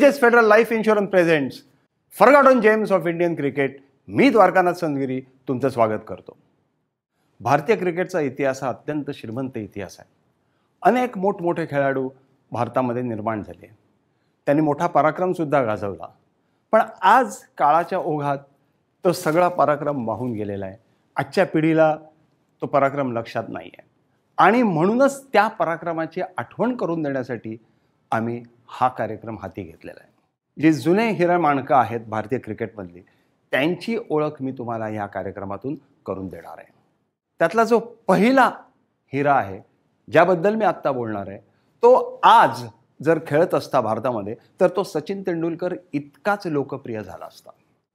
Tejas federal life insurance presents forgotten gems of Indian cricket मी द्वारकानाथ संदगिरी तुमचं स्वागत करतो भारतीय क्रिकेटचा इतिहास हा अत्यंत श्रीमंत इतिहास आहे अनेक मोठमोठे खेळाडू भारतामध्ये निर्माण झाले त्यांनी मोठा पराक्रमसुद्धा गाजवला पण आज काळाच्या ओघात तो सगळा पराक्रम वाहून गेलेला आहे आजच्या पिढीला तो पराक्रम लक्षात नाही आहे आणि म्हणूनच त्या पराक्रमाची आठवण करून देण्यासाठी आम्ही हा कार्यक्रम हाती घेतलेला आहे जे जुने हिरा माणकं आहेत भारतीय क्रिकेटमधली त्यांची ओळख मी तुम्हाला या कार्यक्रमातून करून देणार आहे त्यातला जो पहिला हिरा आहे ज्याबद्दल मी आत्ता बोलणार आहे तो आज जर खेळत असता भारतामध्ये तर तो सचिन तेंडुलकर इतकाच लोकप्रिय झाला असता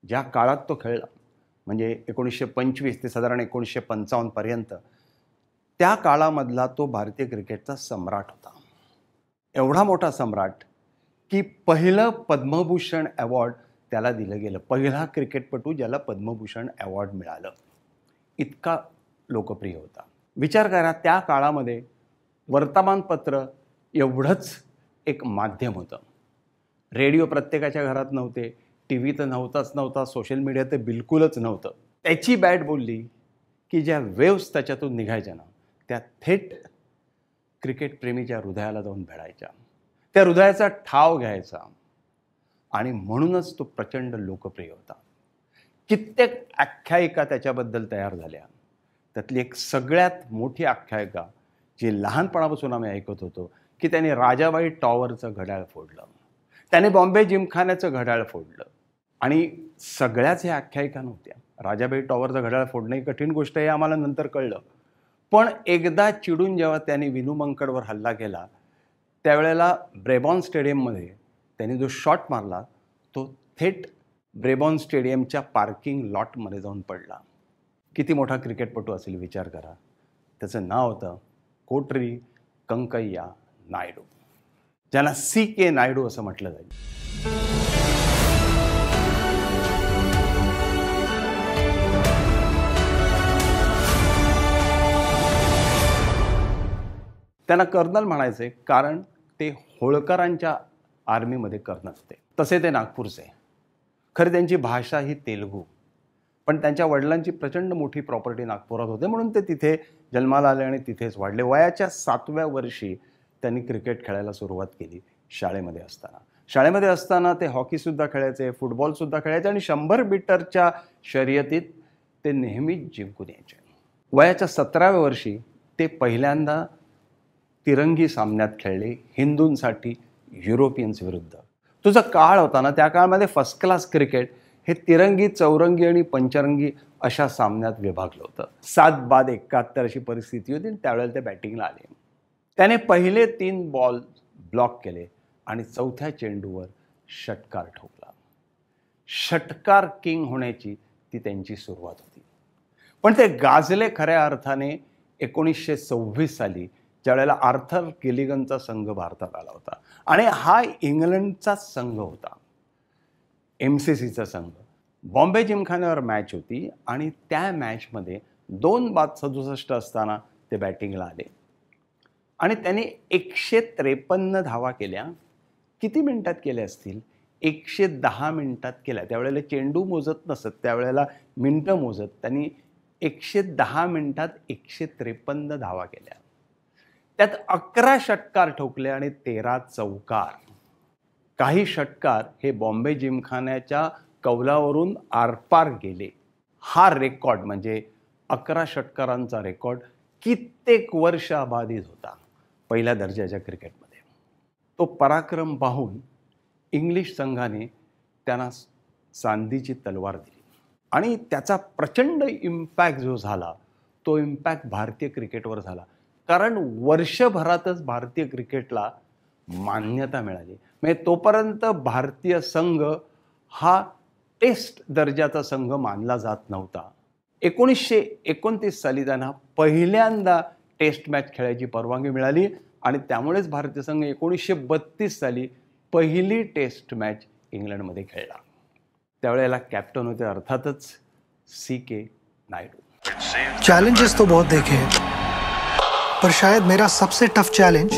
ज्या काळात तो खेळला म्हणजे एकोणीसशे पंचवीस ते साधारण एकोणीसशे पंचावन्नपर्यंत त्या काळामधला तो भारतीय क्रिकेटचा सम्राट होता एवढा मोठा सम्राट की पहिलं पद्मभूषण अवॉर्ड त्याला दिलं गेलं पहिला क्रिकेटपटू ज्याला पद्मभूषण अवॉर्ड मिळालं इतका लोकप्रिय होता विचार करा त्या काळामध्ये वर्तमानपत्र एवढंच एक माध्यम होतं रेडिओ प्रत्येकाच्या घरात नव्हते टी व्ही तर नव्हताच नव्हता सोशल मीडिया तर बिलकुलच नव्हतं त्याची बॅट बोलली की ज्या वेव्स त्याच्यातून निघायच्या ना त्या थेट क्रिकेटप्रेमीच्या हृदयाला जाऊन भेडायच्या त्या हृदयाचा ठाव घ्यायचा आणि म्हणूनच तो प्रचंड लोकप्रिय होता कित्येक आख्यायिका त्याच्याबद्दल तयार झाल्या त्यातली एक सगळ्यात मोठी आख्यायिका जी लहानपणापासून आम्ही ऐकत होतो की त्याने राजाबाई टॉवरचं घड्याळ फोडलं त्याने बॉम्बे जिमखान्याचं घड्याळ फोडलं आणि सगळ्याच ह्या आख्यायिका नव्हत्या राजाबाई टॉवरचं घड्याळ फोडणं ही कठीण गोष्ट आहे आम्हाला नंतर कळलं पण एकदा चिडून जेव्हा त्यांनी विनू मंकडवर हल्ला केला त्यावेळेला ब्रेबॉन स्टेडियममध्ये त्यांनी जो शॉट मारला तो थेट ब्रेबॉन स्टेडियमच्या पार्किंग लॉटमध्ये जाऊन पडला किती मोठा क्रिकेटपटू असेल विचार करा त्याचं नाव होतं कोटरी कंकय्या नायडू ज्यांना सी के नायडू असं म्हटलं जाईल त्यांना कर्नल म्हणायचे कारण ते होळकरांच्या आर्मीमध्ये कर्नल होते तसे ते नागपूरचे खरं त्यांची भाषा ही तेलुगू पण त्यांच्या वडिलांची प्रचंड मोठी प्रॉपर्टी नागपुरात होते म्हणून ते तिथे जन्माला आले आणि तिथेच वाढले वयाच्या सातव्या वर्षी त्यांनी क्रिकेट खेळायला सुरुवात केली शाळेमध्ये असताना शाळेमध्ये असताना ते हॉकीसुद्धा खेळायचे फुटबॉलसुद्धा खेळायचे आणि शंभर मीटरच्या शर्यतीत ते नेहमीच जिंकून यायचे वयाच्या सतराव्या वर्षी ते पहिल्यांदा तिरंगी सामन्यात खेळले हिंदूंसाठी युरोपियन्स विरुद्ध तुझा काळ होता ना त्या काळामध्ये फर्स्ट क्लास क्रिकेट हे तिरंगी चौरंगी आणि पंचरंगी अशा सामन्यात विभागलं होतं सात बाद एकाहत्तर अशी परिस्थिती होती त्यावेळेला ते बॅटिंगला आले त्याने पहिले तीन बॉल ब्लॉक केले आणि चौथ्या चेंडूवर षटकार ठोकला षटकार किंग होण्याची ती त्यांची सुरुवात होती पण ते गाजले खऱ्या अर्थाने एकोणीसशे सव्वीस साली ज्यावेळेला आर्थर केलिगनचा संघ भारतात आला होता आणि हा इंग्लंडचाच संघ होता एम सी सीचा संघ बॉम्बे जिमखान्यावर मॅच होती आणि त्या मॅचमध्ये दोन बाद सदुसष्ट असताना ते बॅटिंगला आले आणि त्यांनी एकशे त्रेपन्न धावा केल्या किती मिनटात केल्या असतील एकशे दहा मिनटात केल्या त्यावेळेला चेंडू मोजत नसत त्यावेळेला मिनटं मोजत त्यांनी एकशे दहा मिनटात एकशे त्रेपन्न धावा केल्या त्यात अकरा षटकार ठोकले आणि तेरा चौकार काही षटकार हे बॉम्बे जिमखान्याच्या कौलावरून आरपार गेले हा रेकॉर्ड म्हणजे अकरा षटकारांचा रेकॉर्ड कित्येक वर्ष अबाधित होता पहिल्या दर्जाच्या क्रिकेटमध्ये तो पराक्रम पाहून इंग्लिश संघाने त्यांना चांदीची तलवार दिली आणि त्याचा प्रचंड इम्पॅक्ट जो झाला तो इम्पॅक्ट भारतीय क्रिकेटवर झाला कारण वर्षभरातच भारतीय क्रिकेटला मान्यता मिळाली म्हणजे तोपर्यंत भारतीय संघ हा टेस्ट दर्जाचा संघ मानला जात नव्हता एकोणीसशे एकोणतीस साली त्यांना पहिल्यांदा टेस्ट मॅच खेळायची परवानगी मिळाली आणि त्यामुळेच भारतीय संघ एकोणीसशे बत्तीस साली पहिली टेस्ट मॅच इंग्लंडमध्ये खेळला त्यावेळेला कॅप्टन होते अर्थातच सी के नायडू चॅलेंजेस तो बहुत देखे पर शायद मेरा सबसे टफ चैलेंज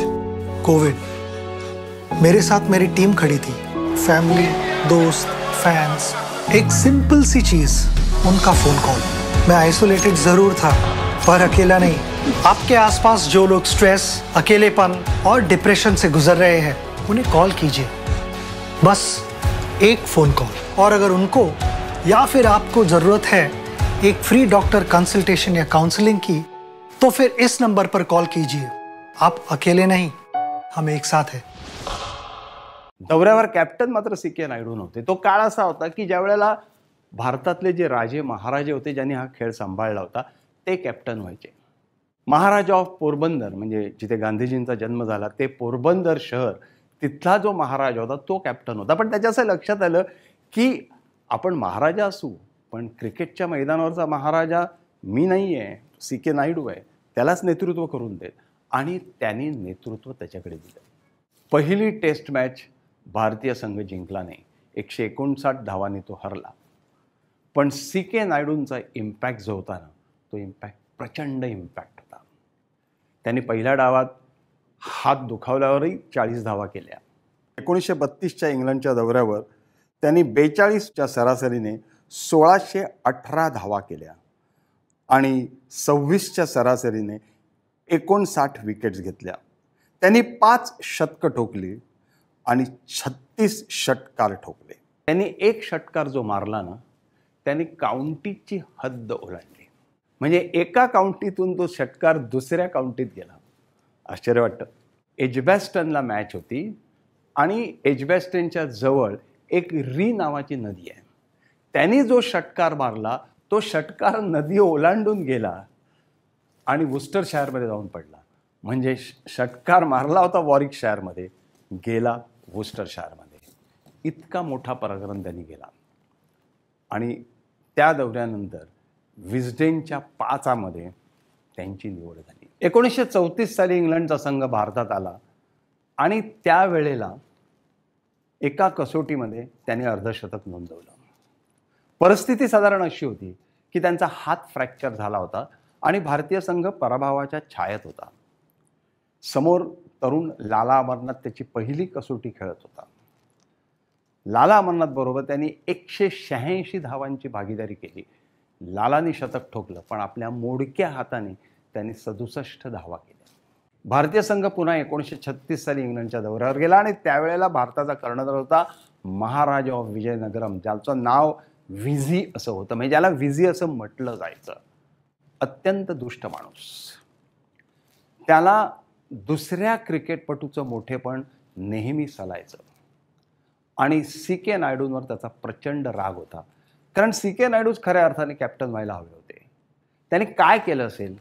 कोविड मेरे साथ मेरी टीम खड़ी थी फैमिली दोस्त फैंस एक सिंपल सी चीज उनका फोन कॉल मैं आइसोलेटेड जरूर था पर अकेला नहीं आपके आसपास जो लोग स्ट्रेस अकेलेपन और डिप्रेशन से गुजर रहे हैं उन्हें कॉल कीजिए बस एक फ़ोन कॉल और अगर उनको या फिर आपको ज़रूरत है एक फ्री डॉक्टर कंसल्टेशन या काउंसलिंग की तो फिर इस नंबर पर कॉल कीजिए आप अकेले नहीं हम एक साथ है दौऱ्यावर कॅप्टन मात्र सी के नायडू नव्हते तो काळ असा होता की ज्या वेळेला भारतातले जे राजे महाराजे होते ज्यांनी हा खेळ सांभाळला होता ते कॅप्टन व्हायचे महाराज ऑफ पोरबंदर म्हणजे जिथे गांधीजींचा जन्म झाला ते पोरबंदर शहर तिथला जो महाराज होता तो कॅप्टन होता पण त्याच्या असं लक्षात आलं की आपण महाराजा असू पण क्रिकेटच्या मैदानावरचा महाराजा मी नाही आहे सी के नायडू आहे त्यालाच नेतृत्व करून देत आणि त्याने नेतृत्व त्याच्याकडे दिलं पहिली टेस्ट मॅच भारतीय संघ जिंकला नाही एकशे एकोणसाठ धावाने तो हरला पण सी के नायडूंचा इम्पॅक्ट जो होता ना तो इम्पॅक्ट प्रचंड इम्पॅक्ट होता त्यांनी पहिल्या डावात हात दुखावल्यावरही चाळीस धावा केल्या एकोणीसशे बत्तीसच्या इंग्लंडच्या दौऱ्यावर त्यांनी बेचाळीसच्या सरासरीने सोळाशे अठरा धावा केल्या आणि सव्वीसच्या सरासरीने एकोणसाठ विकेट्स घेतल्या त्यांनी पाच शतकं ठोकली आणि छत्तीस षटकार ठोकले त्यांनी एक षटकार जो मारला ना त्यांनी काउंटीची हद्द ओलांडली म्हणजे एका काउंटीतून तो षटकार दुसऱ्या काउंटीत गेला आश्चर्य वाटतं एजबॅस्टनला मॅच होती आणि एजबॅस्टनच्या जवळ एक री नावाची नदी आहे त्यांनी जो षटकार मारला तो षटकार नदी ओलांडून गेला आणि वुस्टर शहरमध्ये जाऊन पडला म्हणजे षटकार मारला होता वॉरिक शहरमध्ये गेला वुस्टर शहरमध्ये इतका मोठा पराक्रम त्यांनी गेला आणि त्या दौऱ्यानंतर विजडेनच्या पाचामध्ये त्यांची निवड झाली एकोणीसशे चौतीस साली इंग्लंडचा संघ भारतात आला आणि त्यावेळेला एका कसोटीमध्ये त्याने अर्धशतक नोंदवलं परिस्थिती साधारण अशी होती की त्यांचा हात फ्रॅक्चर झाला होता आणि भारतीय संघ पराभवाच्या छायेत होता समोर तरुण लाला अमरनाथ त्याची पहिली कसोटी खेळत होता लाला अमरनाथ बरोबर त्यांनी एकशे शहाऐंशी धावांची भागीदारी केली लालाने शतक ठोकलं पण आपल्या मोडक्या हाताने त्यांनी सदुसष्ट धावा केल्या भारतीय संघ पुन्हा एकोणीसशे छत्तीस साली इंग्लंडच्या दौऱ्यावर गेला आणि त्यावेळेला भारताचा कर्णधार होता महाराज ऑफ विजयनगरम ज्याचं नाव विझी असं होतं म्हणजे ज्याला विझी असं म्हटलं जायचं अत्यंत दुष्ट माणूस त्याला दुसऱ्या क्रिकेटपटूचं मोठेपण नेहमी सलायचं आणि सी के नायडूंवर त्याचा प्रचंड राग होता कारण सी के नायडूच खऱ्या अर्थाने कॅप्टन व्हायला हवे होते त्यांनी काय केलं असेल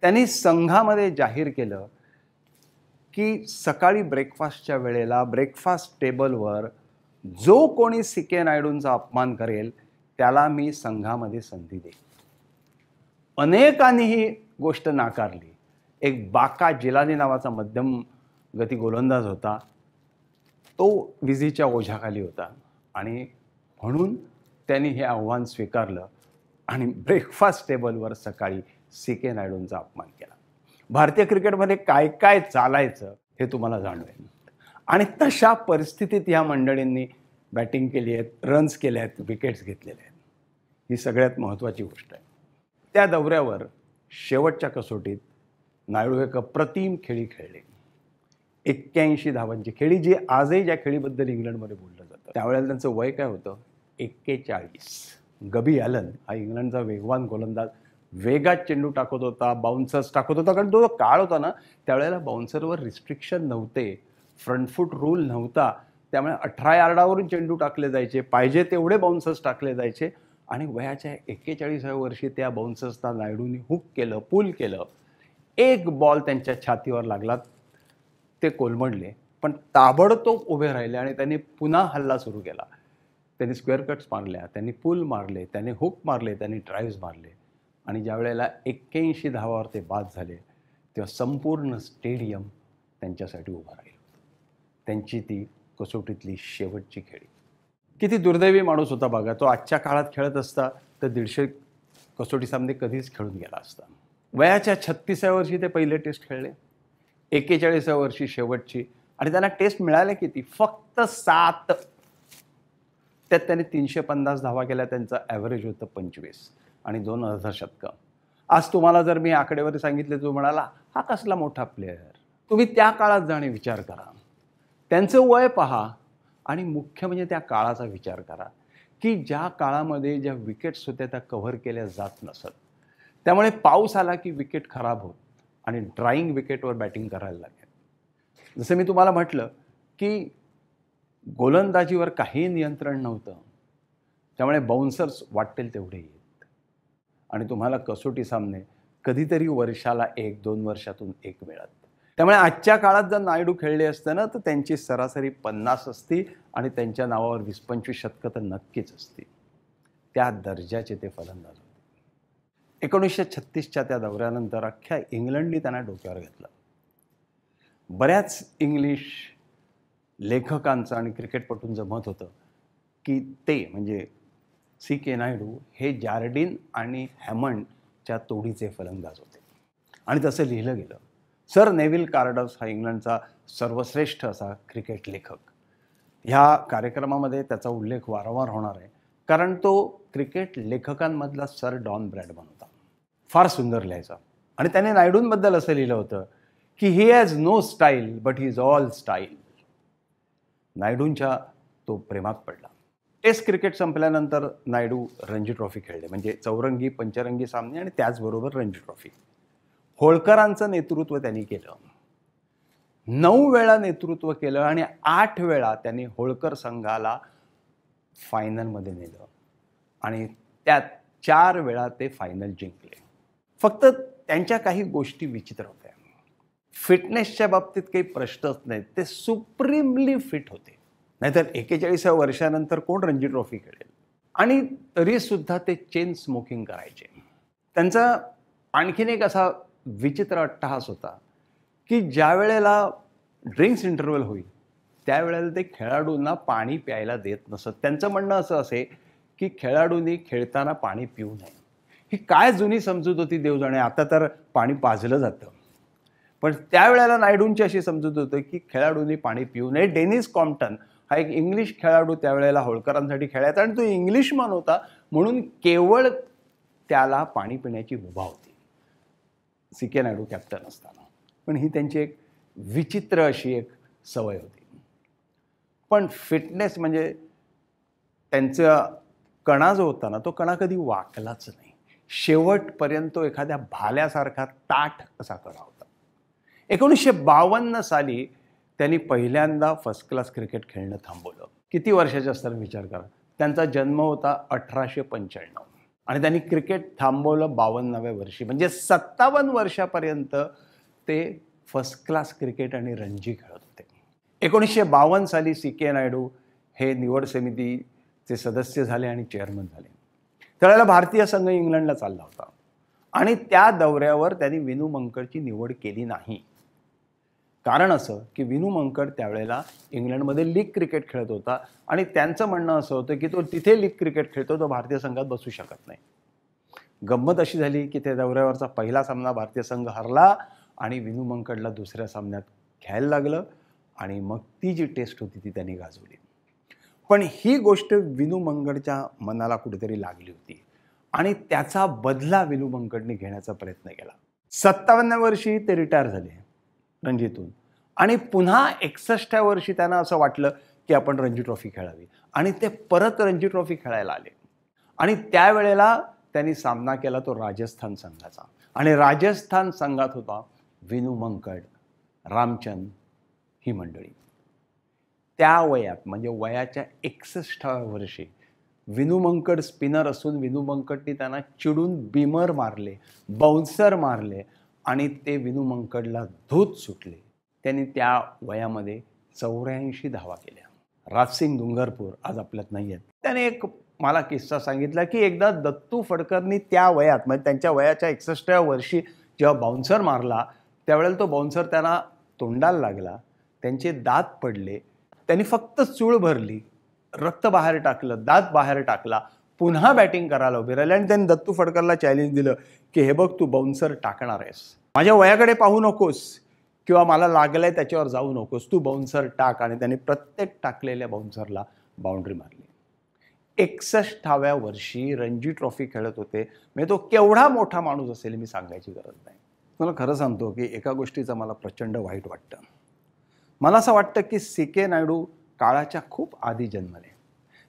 त्यांनी संघामध्ये जाहीर केलं की सकाळी ब्रेकफास्टच्या वेळेला ब्रेकफास्ट टेबलवर जो कोणी सी के नायडूंचा अपमान करेल त्याला मी संघामध्ये संधी देईन अनेकांनी ही गोष्ट नाकारली एक बाका जिलानी नावाचा मध्यम गती गोलंदाज होता तो विजेच्या ओझ्याखाली होता आणि म्हणून त्यांनी हे आव्हान स्वीकारलं आणि ब्रेकफास्ट टेबलवर सकाळी सी के नायडूंचा अपमान केला भारतीय क्रिकेटमध्ये काय काय चालायचं हे तुम्हाला जाणवेल आणि तशा परिस्थितीत ह्या मंडळींनी बॅटिंग केली आहेत रन्स केले आहेत विकेट्स घेतलेले आहेत ही सगळ्यात महत्त्वाची गोष्ट आहे त्या दौऱ्यावर शेवटच्या कसोटीत नायडू एक अप्रतिम खेळी खेळले एक्क्याऐंशी धावांची खेळी जी आजही ज्या खेळीबद्दल इंग्लंडमध्ये बोललं जातं त्यावेळेला त्यांचं वय काय होतं एक्केचाळीस गबी आलन हा इंग्लंडचा वेगवान गोलंदाज वेगात चेंडू टाकत होता बाउन्सर्स टाकत होता कारण तो जो काळ होता ना त्यावेळेला बाउन्सरवर रिस्ट्रिक्शन नव्हते फ्रंटफूट रूल नव्हता त्यामुळे अठरा यार्डावरून चेंडू टाकले जायचे पाहिजे तेवढे बाउन्सर्स टाकले जायचे आणि वयाच्या एक्केचाळीसाव्या वर्षी त्या बाउन्सर्सना नायडूंनी हुक केलं पूल केलं एक बॉल त्यांच्या छातीवर लागला ते कोलमडले पण ताबडतोब उभे राहिले आणि त्यांनी पुन्हा हल्ला सुरू केला त्यांनी स्क्वेअर कट्स मारल्या त्यांनी पूल मारले त्यांनी हुक मारले त्यांनी ड्राईव्ज मारले आणि ज्या वेळेला एक्क्याऐंशी धावावर ते बाद झाले तेव्हा संपूर्ण स्टेडियम त्यांच्यासाठी उभं राहिलं त्यांची ती कसोटीतली शेवटची खेळी किती दुर्दैवी माणूस होता बघा तो आजच्या काळात खेळत असता तर दीडशे कसोटी सामने कधीच खेळून गेला असता वयाच्या छत्तीसाव्या वर्षी ते पहिले टेस्ट खेळले एक्केचाळीसाव्या वर्षी शेवटची आणि त्यांना टेस्ट मिळाले किती फक्त सात त्यात त्याने तीनशे पन्नास धावा केल्या त्यांचं ॲव्हरेज होतं पंचवीस आणि दोन अर्धशतकं आज तुम्हाला जर मी आकडेवारी सांगितले तो म्हणाला हा कसला मोठा प्लेअर तुम्ही त्या काळात जाणे विचार करा त्यांचं वय पहा आणि मुख्य म्हणजे त्या काळाचा विचार करा की ज्या काळामध्ये ज्या विकेट्स होत्या त्या कव्हर केल्या जात नसत त्यामुळे पाऊस आला की विकेट खराब होत आणि ड्राईंग विकेटवर बॅटिंग करायला लागेल जसं मी तुम्हाला म्हटलं की गोलंदाजीवर काही नियंत्रण नव्हतं त्यामुळे बाउन्सर्स वाटतील तेवढे येत आणि तुम्हाला कसोटी सामने कधीतरी वर्षाला एक दोन वर्षातून एक मिळत त्यामुळे आजच्या काळात जर नायडू खेळले असते ना तर त्यांची सरासरी पन्नास असती आणि त्यांच्या नावावर वीस पंचवीस शतकं तर नक्कीच असती त्या दर्जाचे ते फलंदाज होते एकोणीसशे छत्तीसच्या त्या दौऱ्यानंतर अख्ख्या इंग्लंडनी त्यांना डोक्यावर घेतलं बऱ्याच इंग्लिश लेखकांचं आणि क्रिकेटपटूंचं मत होतं की ते म्हणजे सी के नायडू हे जार्डिन आणि हॅमंडच्या तोडीचे फलंदाज होते आणि तसं लिहिलं गेलं सर नेव्हिल कार्डस हा इंग्लंडचा सर्वश्रेष्ठ असा क्रिकेट लेखक ह्या कार्यक्रमामध्ये त्याचा उल्लेख वारंवार होणार आहे कारण तो क्रिकेट लेखकांमधला सर डॉन ब्रॅडमन होता फार सुंदर लिहायचा आणि त्याने नायडूंबद्दल असं लिहिलं होतं की he has no style but he is all style नायडूंच्या तो प्रेमात पडला टेस्ट क्रिकेट संपल्यानंतर नायडू रणजी ट्रॉफी खेळले म्हणजे चौरंगी पंचरंगी सामने आणि त्याचबरोबर रणजी ट्रॉफी होळकरांचं नेतृत्व त्यांनी केलं नऊ वेळा नेतृत्व केलं आणि आठ वेळा त्यांनी होळकर संघाला फायनलमध्ये नेलं आणि त्यात चार वेळा ते फायनल जिंकले फक्त त्यांच्या काही गोष्टी विचित्र होत्या फिटनेसच्या बाबतीत काही प्रश्नच नाहीत ते सुप्रीमली फिट होते नाहीतर एकेचाळीसव्या वर्षानंतर कोण रणजी ट्रॉफी खेळेल आणि तरीसुद्धा ते चेन स्मोकिंग करायचे त्यांचा आणखीन एक असा विचित्र अट्टहास होता की ज्या वेळेला ड्रिंक्स इंटरव्हल होईल त्यावेळेला ते खेळाडूंना पाणी प्यायला देत नसत त्यांचं म्हणणं असं असे की खेळाडूंनी खेळताना पाणी पिऊ नये ही काय जुनी समजूत होती देवजाणे आता तर पाणी पाजलं जातं पण त्यावेळेला नायडूंची अशी समजूत होतं की खेळाडूंनी पाणी पिऊ नये डेनिस कॉम्प्टन हा एक इंग्लिश खेळाडू त्यावेळेला होळकरांसाठी खेळायचा आणि तो इंग्लिशमन होता म्हणून केवळ त्याला पाणी पिण्याची मुभा होती सी के नायडू कॅप्टन असताना पण ही त्यांची एक विचित्र अशी एक सवय होती पण फिटनेस म्हणजे त्यांचा कणा जो होता ना तो कणा कधी वाकलाच नाही शेवटपर्यंत तो एखाद्या भाल्यासारखा ताठ असा कणा होता एकोणीसशे बावन्न साली त्यांनी पहिल्यांदा फर्स्ट क्लास क्रिकेट खेळणं थांबवलं किती वर्षाचे असताना विचार करा त्यांचा जन्म होता अठराशे पंच्याण्णव आणि त्यांनी क्रिकेट थांबवलं बावन्नाव्या वर्षी म्हणजे सत्तावन्न वर्षापर्यंत ते फर्स्ट क्लास क्रिकेट आणि रणजी खेळत होते एकोणीसशे बावन्न साली सी के नायडू हे निवड समितीचे सदस्य झाले आणि चेअरमन झाले त्यावेळेला भारतीय संघ इंग्लंडला चालला होता आणि त्या दौऱ्यावर त्यांनी विनू मंकरची निवड केली नाही कारण असं की विनू मंकड त्यावेळेला इंग्लंडमध्ये लीग क्रिकेट खेळत होता आणि त्यांचं म्हणणं असं होतं की तो तिथे लीग क्रिकेट खेळतो तो भारतीय संघात बसू शकत नाही गंमत अशी झाली की त्या दौऱ्यावरचा पहिला सामना भारतीय संघ हरला आणि विनू मंकडला दुसऱ्या सामन्यात घ्यायला लागलं आणि मग ती जी टेस्ट होती ती त्यांनी गाजवली पण ही गोष्ट विनू मंगडच्या मनाला कुठेतरी लागली होती आणि त्याचा बदला विनू मंकडने घेण्याचा प्रयत्न केला सत्तावन्न वर्षी ते रिटायर झाले रणजीतून आणि पुन्हा एकसष्टव्या वर्षी त्यांना असं वाटलं की आपण रणजी ट्रॉफी खेळावी आणि ते परत रणजी ट्रॉफी खेळायला आले आणि त्यावेळेला त्यांनी सामना केला तो राजस्थान संघाचा आणि राजस्थान संघात होता विनू मंकड रामचंद ही मंडळी त्या वयात म्हणजे वयाच्या एकसष्टाव्या वर्षी विनू मंकड स्पिनर असून विनू मंकडनी त्यांना चिडून बीमर मारले बाउन्सर मारले आणि ते विनुमंकडला मंकडला धूत सुटले त्यांनी त्या वयामध्ये चौऱ्याऐंशी धावा केल्या राजसिंग डुंगरपूर आज आपल्यात नाही आहेत त्याने एक मला किस्सा सांगितला की एकदा दत्तू फडकरनी त्या वयात म्हणजे त्यांच्या वयाच्या एकसष्टव्या वर्षी जेव्हा बाउन्सर मारला त्यावेळेला तो बाउन्सर त्यांना तोंडाला लागला त्यांचे दात पडले त्यांनी फक्त चूळ भरली रक्त बाहेर टाकलं दात बाहेर टाकला पुन्हा बॅटिंग करायला उभे राहिले आणि त्यांनी दत्तू फडकरला चॅलेंज दिलं की हे बघ तू बाउन्सर टाकणार आहेस माझ्या वयाकडे पाहू नकोस किंवा मला लागलंय त्याच्यावर जाऊ नकोस तू बाउन्सर टाक आणि त्याने प्रत्येक टाकलेल्या बाउन्सरला बाउंड्री मारली एकसष्टाव्या वर्षी रणजी ट्रॉफी खेळत होते म्हणजे तो केवढा मोठा माणूस असेल मी सांगायची गरज नाही मला खरं सांगतो की एका गोष्टीचं मला प्रचंड वाईट वाटतं मला असं वाटतं की सी के नायडू काळाच्या खूप आधी जन्मले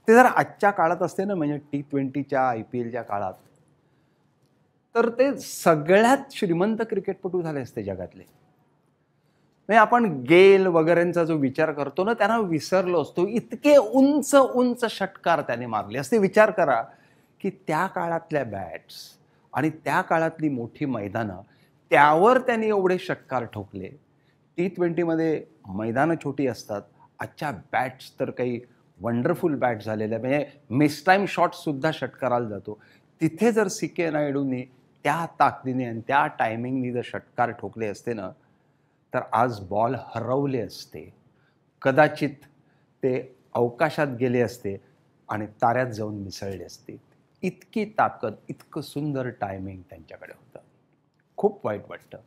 ते जर आजच्या काळात असते ना म्हणजे टी ट्वेंटीच्या आय पी एलच्या काळात तर ते सगळ्यात श्रीमंत क्रिकेटपटू झाले असते जगातले म्हणजे आपण गेल वगैरेंचा जो विचार करतो ना त्यांना विसरलो असतो इतके उंच उंच षटकार त्याने मारले असते विचार करा की त्या काळातल्या बॅट्स आणि त्या काळातली मोठी मैदानं त्यावर त्यांनी एवढे षटकार ठोकले टी ट्वेंटीमध्ये मैदानं छोटी असतात आजच्या बॅट्स तर काही वंडरफुल बॅट झालेल्या म्हणजे मिस टाईम शॉटसुद्धा षटकाराला जातो तिथे जर सी के नायडूंनी त्या ताकदीने आणि त्या टायमिंगनी जर षटकार ठोकले असते ना तर आज बॉल हरवले असते कदाचित ते अवकाशात गेले असते आणि ताऱ्यात जाऊन मिसळले असते इतकी ताकद इतकं सुंदर टायमिंग त्यांच्याकडे होतं खूप वाईट वाटतं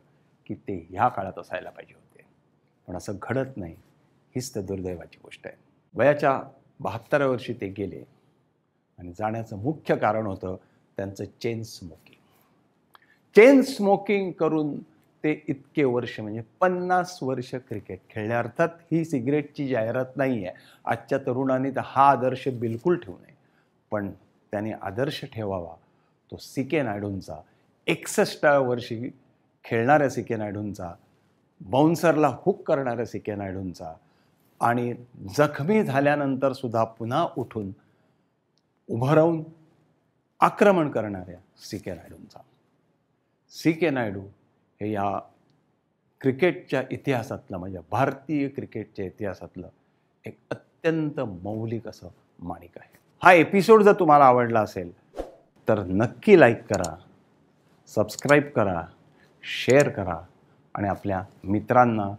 की ते ह्या काळात असायला पाहिजे होते पण असं घडत नाही हीच तर दुर्दैवाची गोष्ट आहे वयाच्या बहात्तर वर्षी ते गेले आणि जाण्याचं मुख्य कारण होतं त्यांचं चेन स्मोकिंग चेन स्मोकिंग करून ते इतके वर्ष म्हणजे पन्नास वर्ष क्रिकेट खेळले अर्थात ही सिगरेटची जाहिरात नाही आहे आजच्या तरुणांनी तर हा आदर्श बिलकुल ठेवू नये पण त्याने आदर्श ठेवावा तो सी के नायडूंचा एकसष्टाव्या वर्षी खेळणाऱ्या सी के नायडूंचा बाउन्सरला हुक करणाऱ्या सी के नायडूंचा आणि जखमी झाल्यानंतर सुद्धा पुन्हा उठून उभं राहून आक्रमण करणाऱ्या सी के नायडूंचा सी के नायडू हे या क्रिकेटच्या इतिहासातलं म्हणजे भारतीय क्रिकेटच्या इतिहासातलं एक अत्यंत मौलिक असं माणिक आहे हा एपिसोड जर तुम्हाला आवडला असेल तर नक्की लाईक करा सबस्क्राईब करा शेअर करा आणि आपल्या मित्रांना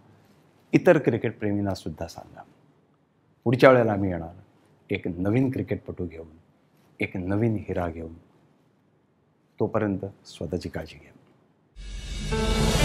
इतर क्रिकेटप्रेमींनासुद्धा सांगा पुढच्या वेळेला आम्ही येणार एक नवीन क्रिकेटपटू घेऊन एक नवीन हिरा घेऊन तोपर्यंत स्वतःची काळजी घ्या